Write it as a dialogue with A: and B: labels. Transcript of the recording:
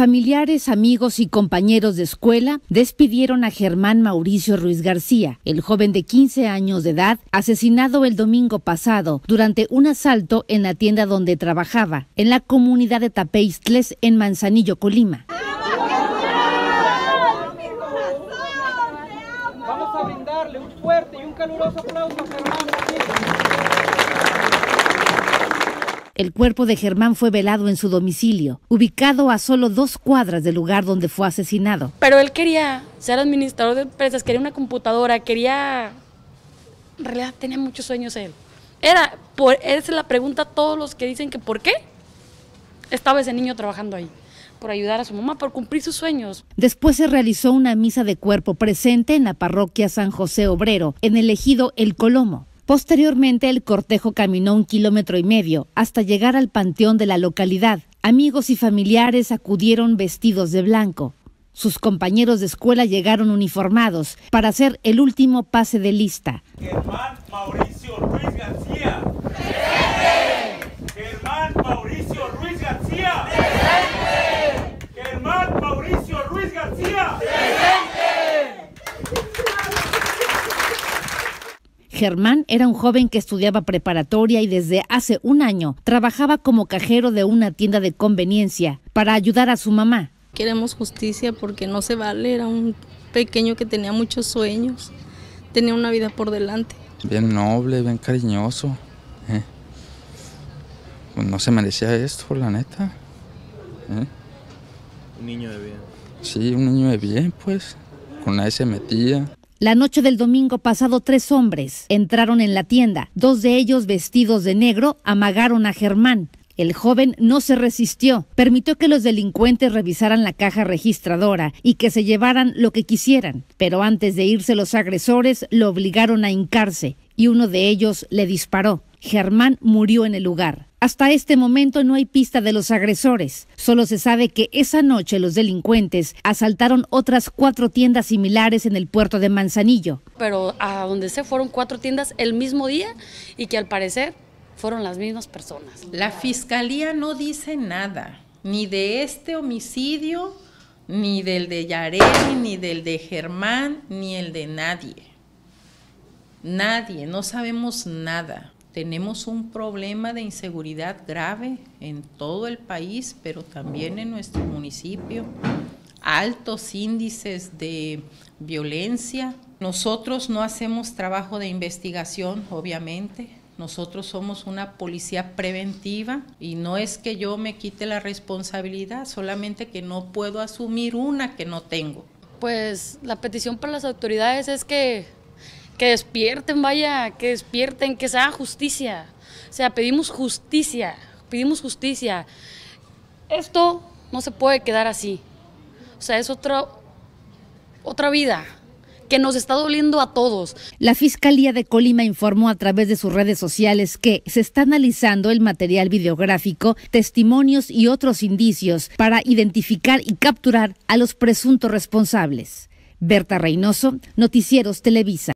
A: Familiares, amigos y compañeros de escuela despidieron a Germán Mauricio Ruiz García, el joven de 15 años de edad, asesinado el domingo pasado durante un asalto en la tienda donde trabajaba, en la comunidad de Tapeistles, en Manzanillo, Colima. Vamos a brindarle un fuerte y un caluroso aplauso a Germán. El cuerpo de Germán fue velado en su domicilio, ubicado a solo dos cuadras del lugar donde fue asesinado.
B: Pero él quería ser administrador de empresas, quería una computadora, quería... En realidad tenía muchos sueños él. Era, por, esa es la pregunta a todos los que dicen que por qué estaba ese niño trabajando ahí por ayudar a su mamá, por cumplir sus sueños.
A: Después se realizó una misa de cuerpo presente en la parroquia San José Obrero, en el ejido El Colomo. Posteriormente, el cortejo caminó un kilómetro y medio hasta llegar al panteón de la localidad. Amigos y familiares acudieron vestidos de blanco. Sus compañeros de escuela llegaron uniformados para hacer el último pase de lista. Germán Mauricio García. Germán era un joven que estudiaba preparatoria y desde hace un año trabajaba como cajero de una tienda de conveniencia para ayudar a su mamá.
C: Queremos justicia porque no se vale, era un pequeño que tenía muchos sueños, tenía una vida por delante. Bien noble, bien cariñoso. ¿eh? Pues no se merecía esto, la neta. ¿eh? Un niño de bien. Sí, un niño de bien, pues. Con la se metía.
A: La noche del domingo pasado, tres hombres entraron en la tienda. Dos de ellos, vestidos de negro, amagaron a Germán. El joven no se resistió, permitió que los delincuentes revisaran la caja registradora y que se llevaran lo que quisieran, pero antes de irse los agresores lo obligaron a hincarse y uno de ellos le disparó. Germán murió en el lugar. Hasta este momento no hay pista de los agresores. Solo se sabe que esa noche los delincuentes asaltaron otras cuatro tiendas similares en el puerto de Manzanillo.
B: Pero a donde se fueron cuatro tiendas el mismo día y que al parecer fueron las mismas personas. La fiscalía no dice nada, ni de este
C: homicidio, ni del de Yareli, ni del de Germán, ni el de nadie. Nadie, no sabemos nada. Tenemos un problema de inseguridad grave en todo el país, pero también en nuestro municipio. Altos índices de violencia. Nosotros no hacemos trabajo de investigación, obviamente. Nosotros somos una policía preventiva y no es que yo me quite la responsabilidad, solamente que no puedo asumir una que no tengo.
B: Pues la petición para las autoridades es que que despierten, vaya, que despierten, que se haga justicia. O sea, pedimos justicia, pedimos justicia. Esto no se puede quedar así. O sea, es otra, otra vida que nos está
A: doliendo a todos. La Fiscalía de Colima informó a través de sus redes sociales que se está analizando el material videográfico, testimonios y otros indicios para identificar y capturar a los presuntos responsables. Berta Reynoso, Noticieros Televisa.